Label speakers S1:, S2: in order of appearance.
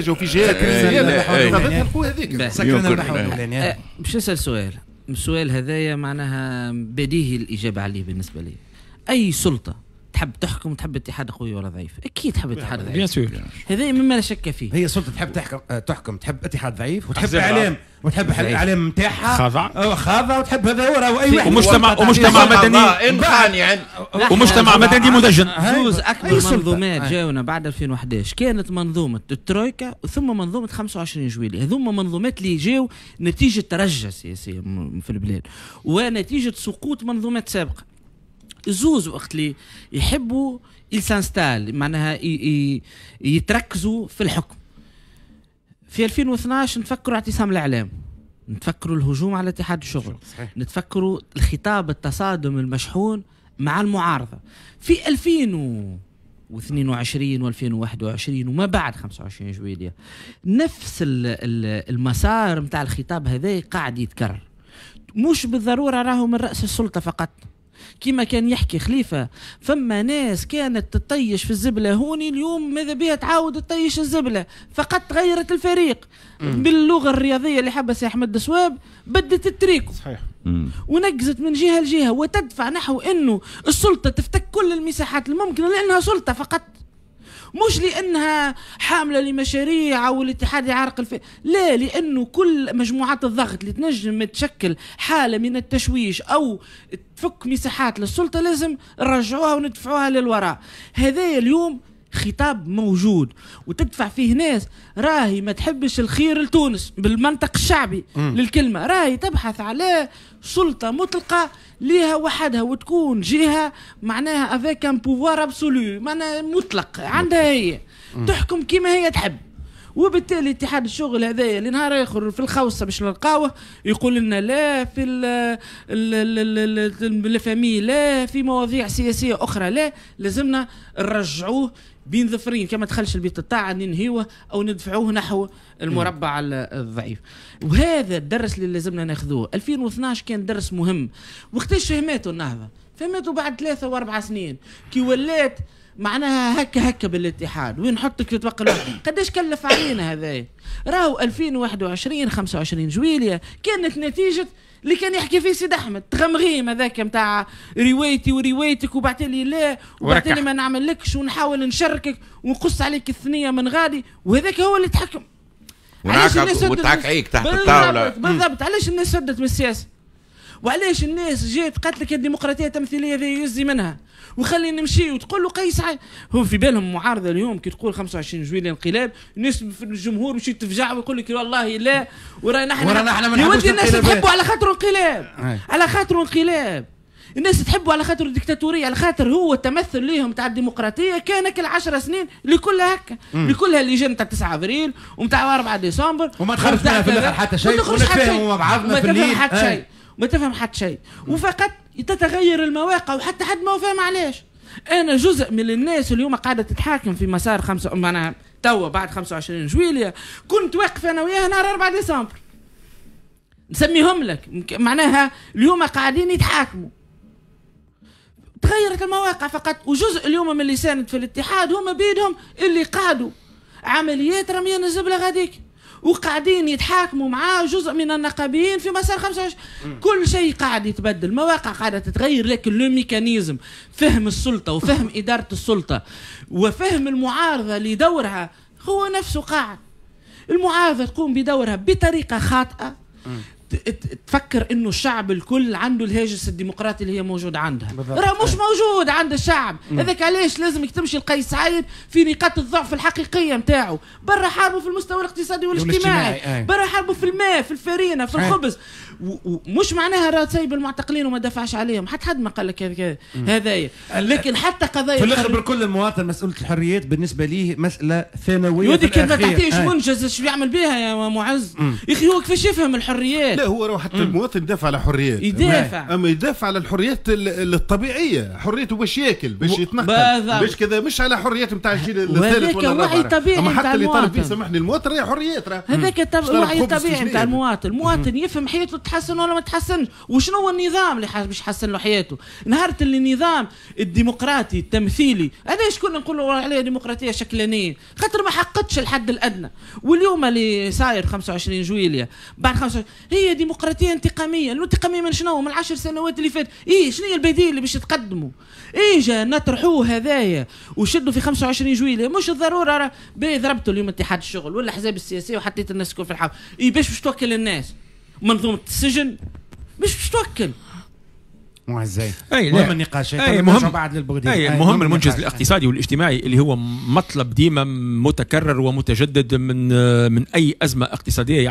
S1: دجاجه وفي جهات نلحقوا هذيك سكرنا نلحقوا
S2: باش نسال سؤال السؤال هذايا معناها بديهي الاجابه عليه بالنسبه لي اي سلطه تحب تحكم تحب الاتحاد قوي ولا ضعيف اكيد تحب الاتحاد ضعيف بيان سور هذا مما لا شك فيه هي سلطه تحب تحكم آه، تحكم تحب اتحاد ضعيف وتحب اعلام وتحب الاعلام نتاعها خاضع خاضع وتحب هذا هو اي واحد ومجتمع ومجتمع مدني يعني ومجتمع مدني مدجن زوز اكبر منظومات جاونا بعد 2011 كانت منظومه الترويكا ثم منظومه 25 جويلي هذوما منظومات اللي جاو نتيجه ترجع سياسيه في البلاد ونتيجه سقوط منظومات سابقه زوز وقت اللي يحبوا يسانستال معناها يتركزوا في الحكم في 2012 نفكروا اعتصام الاعلام نتفكروا الهجوم على اتحاد الشغل صحيح. نتفكروا الخطاب التصادم المشحون مع المعارضه في 2022 و2021 وما بعد 25 جويلية نفس المسار متاع الخطاب هذا قاعد يتكرر مش بالضروره راهو من راس السلطه فقط كيما كان يحكي خليفة فما ناس كانت تطيش في الزبلة هوني اليوم ماذا بها تعاود تطيش الزبلة فقط غيرت الفريق مم. باللغة الرياضية اللي يا أحمد السواب بدت التريكو صحيح ونقزت من جهة لجهة وتدفع نحو أنه السلطة تفتك كل المساحات الممكنة لأنها سلطة فقط مش لانها حامله لمشاريع او الاتحاد يعرق الف... لا لانه كل مجموعات الضغط اللي تنجم تشكل حاله من التشويش او تفك مساحات للسلطه لازم نرجعوها وندفعوها للوراء هذا اليوم خطاب موجود وتدفع فيه ناس راهي ما تحبش الخير لتونس بالمنطق الشعبي م. للكلمه راهي تبحث على سلطه مطلقه ليها وحدها وتكون جهه معناها افيك ان بوفوار ابسولو معناها مطلق عندها هي م. تحكم كما هي تحب وبالتالي اتحاد الشغل هذايا لنهار اخر في الخوصه باش نلقاوه يقول لنا لا في الفامي لا في مواضيع سياسيه اخرى لا لازمنا نرجعوه بين ظفرين كما دخلش البيت الطاعة ننهيوه أو ندفعوه نحو المربع الضعيف وهذا الدرس اللي لازمنا ناخذوه 2012 كان درس مهم وقتاش فهمته النهضة فهمته بعد ثلاثة وأربع سنين كي ولات معناها هكا هكا بالاتحاد وين نحطك الوحده قداش كلف علينا هذا راهو 2021 25 جويليا كانت نتيجه اللي كان يحكي فيه سيد احمد تغمغيم هذاك نتاع روايتي وروايتك لي لا لي ما نعملكش ونحاول نشركك ونقص عليك الثنيه من غادي وهذاك هو اللي تحكم وتعكعيك إيه، تحت الطاوله بالضبط علاش الناس سدت من السياسه وعلاش الناس جات قالت لك الديمقراطيه التمثيليه هذه يزي منها وخلي نمشي وتقول له قيس هم في بالهم معارضه اليوم كي تقول 25 جويليه انقلاب الناس في الجمهور باش تفجع ويقول لك والله لا ورانا احنا ورانا احنا من يودي الناس تحبوا على خاطر انقلاب على خاطر انقلاب الناس تحبه على خاطر الديكتاتوريه على خاطر هو التمثل ليهم تاع الديمقراطية كان كل 10 سنين لكل هكا اللي جات تاع 9 ابريل ومتاع 4 ديسمبر وما تخرج منها في الاخر حتى شيء ما تخرج حتى شيء وما تخرجش حتى شيء وما تفهم حتى شيء وفقط تتغير المواقع وحتى حد ما فاهم علاش انا جزء من الناس اليوم قاعده تتحاكم في مسار خمسة معناها توا بعد 25 جويليا كنت واقف انا وياها نهار 4 ديسمبر نسميهم لك معناها اليوم قاعدين يتحاكموا تغيرت المواقع فقط وجزء اليوم من اللي ساند في الاتحاد هم بيدهم اللي قادوا عمليات رميان الزبله غاديك وقاعدين يتحاكموا معاه جزء من النقابيين في مسار 25 كل شيء قاعد يتبدل مواقع قاعده تتغير لكن لو ميكانيزم فهم السلطه وفهم اداره السلطه وفهم المعارضه لدورها هو نفسه قاعد المعارضه تقوم بدورها بطريقه خاطئه تفكر انه الشعب الكل عنده الهاجس الديمقراطي اللي هي موجود عندها راه مش موجود عند الشعب هذاك علاش لازمك تمشي لقيس سعيد في نقاط الضعف الحقيقيه نتاعو برا حاربوا في المستوى الاقتصادي والاجتماعي برا حاربوا في الماء في الفرينه في الخبز ومش معناها راه سايب المعتقلين وما دفعش عليهم حتى حد ما قال لك كذا هذايا إيه. لكن حتى قضايا في الاخر بالكل المواطن مسؤوله الحريات بالنسبه ليه مساله ثانويه كان ما تعطيهش منجز ايش يعمل بها يا معز يا اخي هو كيفاش يفهم الحريات لا هو حتى المواطن يدافع على حريات يدافع اما يدافع على الحريات الطبيعيه حريته باش ياكل باش يتنقل باش كذا مش على حريات نتاع الجيل الثالث ولا الرابع وعي طبيعي اما حتى اللي طالب سامحني المواطن هي حريات هذاك وعي طبيعي نتاع المواطن المواطن يفهم حياته يتحسن ولا ما يتحسنش وشنو هو النظام اللي باش يحسن له حياته نهار اللي النظام الديمقراطي التمثيلي انا شكون نقولوا عليه ديمقراطيه شكلانيه خاطر ما حققتش الحد الادنى واليوم اللي صاير 25 جويليا بعد 25 هي ديمقراطيه انتقاميه الانتقاميه من شنو من 10 سنوات اللي فات ايه شنو هي البديل اللي باش تقدموا ايجا نطرحوه هذايا وشدوا في 25 جويليا مش الضروره بيه ضربتوا اليوم اتحاد الشغل ولا الاحزاب السياسيه وحطيت الناس كل في الحرب ايه باش باش توكل الناس منظومه السجن مش باش توكل مو اي مهم النقاش اي مهم بعد للبغدادي اي مهم المنجز الاقتصادي والاجتماعي اللي هو مطلب ديما متكرر ومتجدد من آه، من اي ازمه اقتصاديه